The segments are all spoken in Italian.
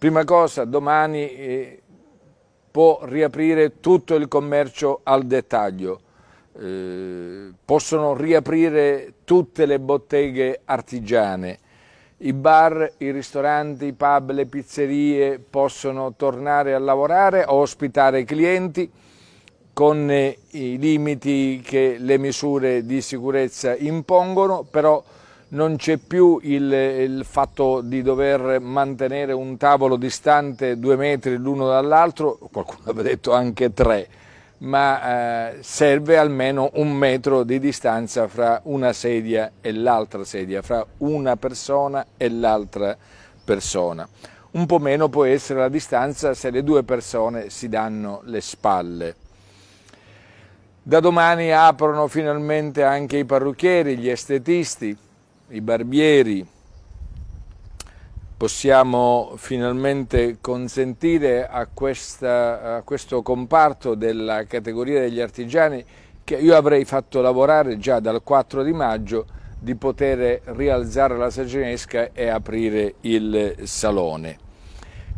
Prima cosa, domani eh, può riaprire tutto il commercio al dettaglio, eh, possono riaprire tutte le botteghe artigiane, i bar, i ristoranti, i pub, le pizzerie possono tornare a lavorare, a ospitare clienti con eh, i limiti che le misure di sicurezza impongono, però non c'è più il, il, fatto di dover mantenere un tavolo distante due metri l'uno dall'altro, qualcuno aveva detto anche tre, ma eh, serve almeno un metro di distanza fra una sedia e l'altra sedia, fra una persona e l'altra persona. Un po' meno può essere la distanza se le due persone si danno le spalle. Da domani aprono finalmente anche i parrucchieri, gli estetisti, i barbieri, possiamo finalmente consentire a, questa, a, questo comparto della categoria degli artigiani che io avrei fatto lavorare già dal 4 di maggio di poter rialzare la saginesca e aprire il salone.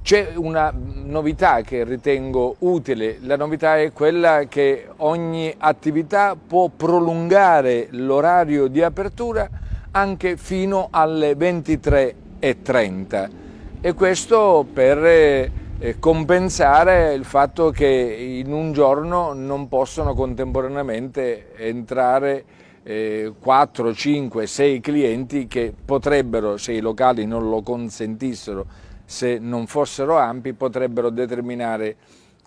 C'è una novità che ritengo utile, la novità è quella che ogni attività può prolungare l'orario di apertura anche fino alle 23.30 e questo per eh, eh, compensare il fatto che in un giorno non possono contemporaneamente entrare 4, 5, 6 clienti che potrebbero, se i locali non lo consentissero, se non fossero ampi, potrebbero determinare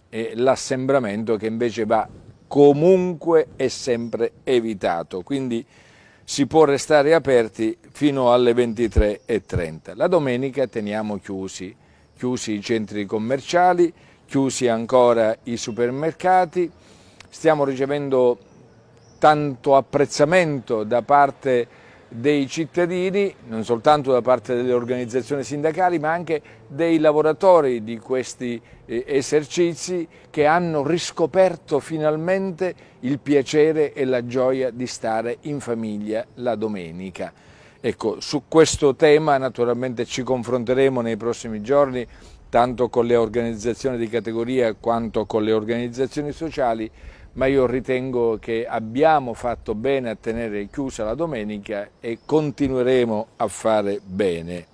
eh, l'assembramento che invece va comunque e sempre evitato. Quindi si può restare aperti fino alle 23.30. La domenica teniamo chiusi, chiusi i centri commerciali, chiusi ancora i supermercati, stiamo ricevendo tanto apprezzamento da parte dei cittadini, non soltanto da parte delle organizzazioni sindacali, ma anche dei lavoratori di questi eh, esercizi che hanno riscoperto finalmente il piacere e la gioia di stare in famiglia la domenica. Ecco, su questo tema naturalmente ci confronteremo nei prossimi giorni tanto con le organizzazioni di categoria quanto con le organizzazioni sociali ma io ritengo che abbiamo fatto bene a tenere chiusa la domenica e continueremo a fare bene.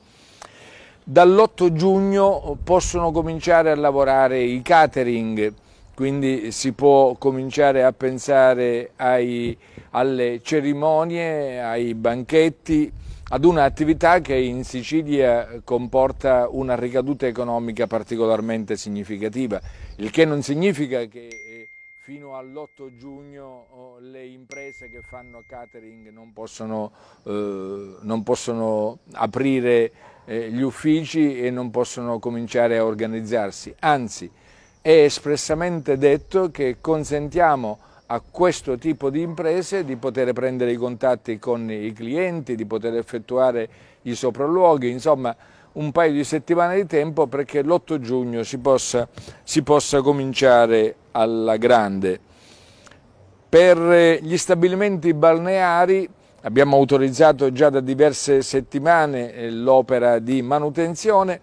Dall'8 giugno possono cominciare a lavorare i catering, quindi si può cominciare a pensare ai, alle cerimonie, ai banchetti, ad un'attività che in Sicilia comporta una ricaduta economica particolarmente significativa, il che non significa che fino all'8 giugno oh, le imprese che fanno catering non possono, eh, non possono aprire eh, gli uffici e non possono cominciare a organizzarsi, anzi è espressamente detto che consentiamo a questo tipo di imprese di poter prendere i contatti con i clienti, di poter effettuare i sopralluoghi, insomma un paio di settimane di tempo perché l'8 giugno si possa, si possa cominciare alla grande. Per eh, gli stabilimenti balneari abbiamo autorizzato già da diverse settimane eh, l'opera di manutenzione.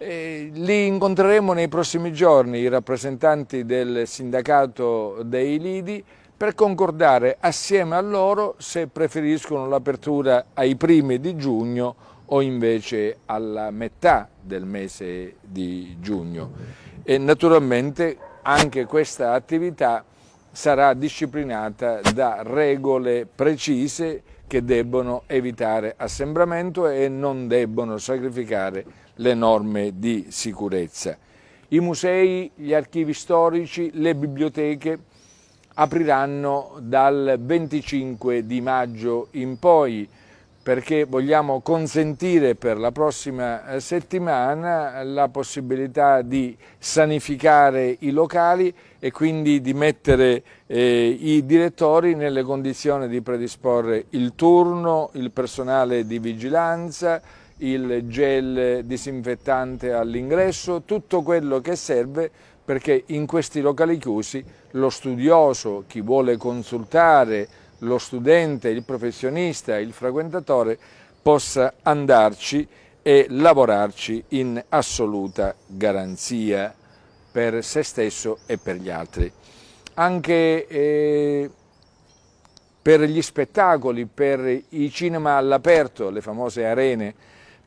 Eh, li incontreremo nei prossimi giorni i rappresentanti del sindacato dei Lidi per concordare assieme a loro se preferiscono l'apertura ai primi di giugno o invece alla metà del mese di giugno. E naturalmente anche questa attività sarà disciplinata da regole precise che debbono evitare assembramento e non debbono sacrificare le norme di sicurezza. I musei, gli archivi storici, le biblioteche apriranno dal 25 di maggio in poi perché vogliamo consentire per la prossima eh, settimana la possibilità di sanificare i locali e quindi di mettere eh, i direttori nelle condizioni di predisporre il turno, il personale di vigilanza, il gel disinfettante all'ingresso, tutto quello che serve perché in questi locali chiusi lo studioso, chi vuole consultare lo studente, il professionista, il frequentatore possa andarci e lavorarci in assoluta garanzia per se stesso e per gli altri. Anche eh, per gli spettacoli, per i cinema all'aperto, le famose arene,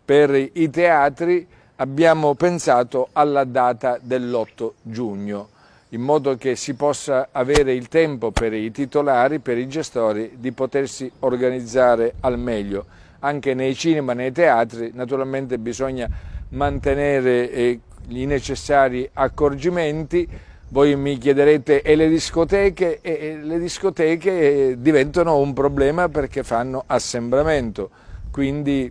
per i teatri abbiamo pensato alla data dell'8 giugno in modo che si possa avere il tempo per i titolari, per i gestori di potersi organizzare al meglio. Anche nei cinema, nei teatri, naturalmente bisogna mantenere eh, i necessari accorgimenti. Voi mi chiederete e le discoteche? E le discoteche eh, diventano un problema perché fanno assembramento, quindi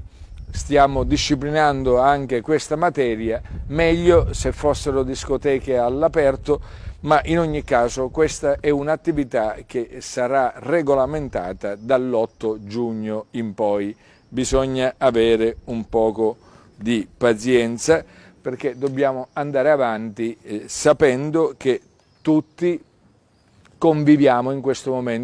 stiamo disciplinando anche questa materia, meglio se fossero discoteche all'aperto, ma in ogni caso questa è un'attività che sarà regolamentata dall'8 giugno in poi. Bisogna avere un poco di pazienza perché dobbiamo andare avanti eh, sapendo che tutti conviviamo in questo momento.